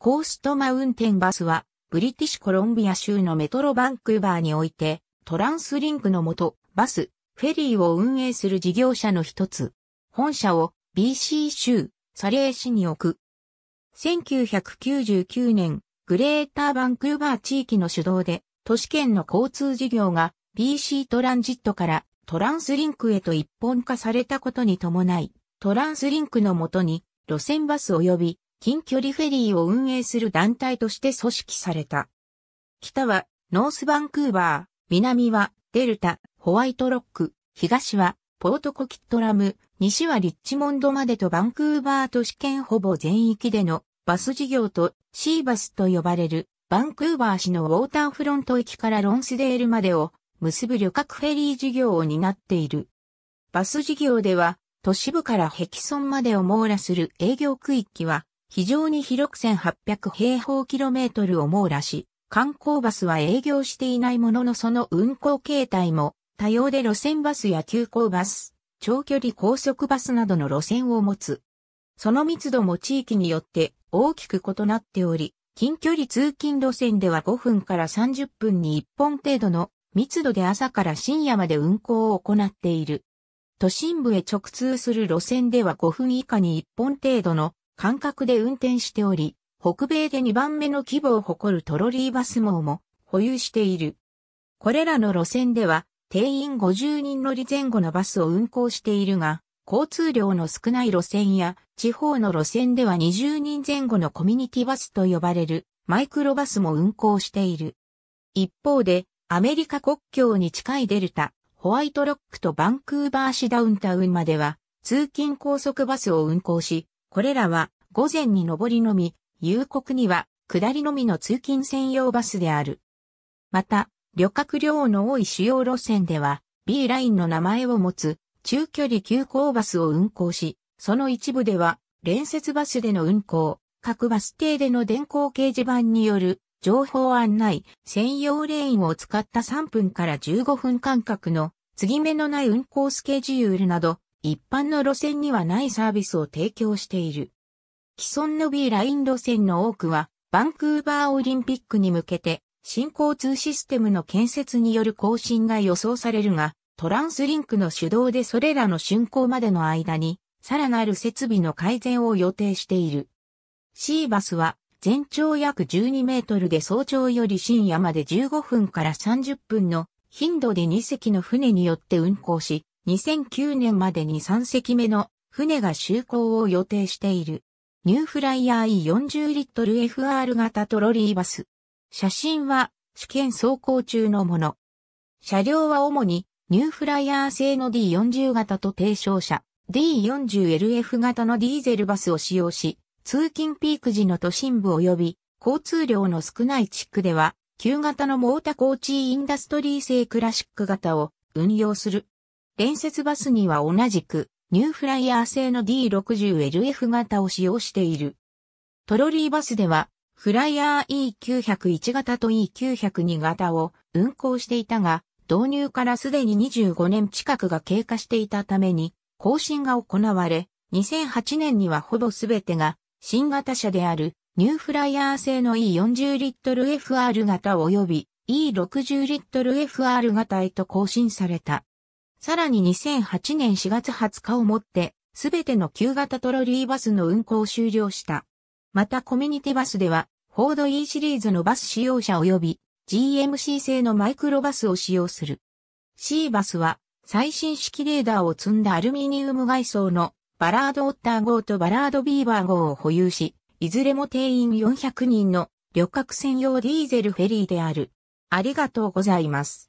コーストマウンテンバスは、ブリティッシュコロンビア州のメトロバンクーバーにおいて、トランスリンクのもと、バス、フェリーを運営する事業者の一つ。本社を BC 州、サレー市に置く。1999年、グレーターバンクーバー地域の主導で、都市圏の交通事業が BC トランジットからトランスリンクへと一本化されたことに伴い、トランスリンクのもとに路線バス及び近距離フェリーを運営する団体として組織された。北はノースバンクーバー、南はデルタ、ホワイトロック、東はポートコキットラム、西はリッチモンドまでとバンクーバー都市圏ほぼ全域でのバス事業とシーバスと呼ばれるバンクーバー市のウォーターフロント駅からロンスデールまでを結ぶ旅客フェリー事業を担っている。バス事業では都市部からヘキソンまでを網羅する営業区域は非常に広く1800平方キロメートルを網羅し、観光バスは営業していないもののその運行形態も多様で路線バスや急行バス、長距離高速バスなどの路線を持つ。その密度も地域によって大きく異なっており、近距離通勤路線では5分から30分に1本程度の密度で朝から深夜まで運行を行っている。都心部へ直通する路線では5分以下に1本程度の間隔で運転しており、北米で2番目の規模を誇るトロリーバス網も保有している。これらの路線では、定員50人乗り前後のバスを運行しているが、交通量の少ない路線や地方の路線では20人前後のコミュニティバスと呼ばれるマイクロバスも運行している。一方で、アメリカ国境に近いデルタ、ホワイトロックとバンクーバーシダウンタウンまでは、通勤高速バスを運行し、これらは午前に上りのみ、夕刻には下りのみの通勤専用バスである。また、旅客量の多い主要路線では B ラインの名前を持つ中距離急行バスを運行し、その一部では連接バスでの運行、各バス停での電光掲示板による情報案内、専用レーンを使った3分から15分間隔の継ぎ目のない運行スケジュールなど一般の路線にはないサービスを提供している。既存の B ライン路線の多くは、バンクーバーオリンピックに向けて、新交通システムの建設による更新が予想されるが、トランスリンクの主導でそれらの竣工までの間に、さらなる設備の改善を予定している。シーバスは、全長約12メートルで早朝より深夜まで15分から30分の頻度で2隻の船によって運行し、2009年までに3隻目の船が就航を予定している。ニューフライヤー E40 リットル FR 型トロリーバス。写真は試験走行中のもの。車両は主にニューフライヤー製の D40 型と低床車 D40LF 型のディーゼルバスを使用し、通勤ピーク時の都心部及び交通量の少ない地区では、旧型のモータコーチーインダストリー製クラシック型を運用する。連接バスには同じく、ニューフライヤー製の D60LF 型を使用している。トロリーバスでは、フライヤー E901 型と E902 型を運行していたが、導入からすでに25年近くが経過していたために、更新が行われ、2008年にはほぼすべてが、新型車である、ニューフライヤー製の E40 リットル FR 型及び E60 リットル FR 型へと更新された。さらに2008年4月20日をもって、すべての旧型トロリーバスの運行を終了した。またコミュニティバスでは、フォード E シリーズのバス使用者及び GMC 製のマイクロバスを使用する。C バスは最新式レーダーを積んだアルミニウム外装のバラードオッター号とバラードビーバー号を保有し、いずれも定員400人の旅客専用ディーゼルフェリーである。ありがとうございます。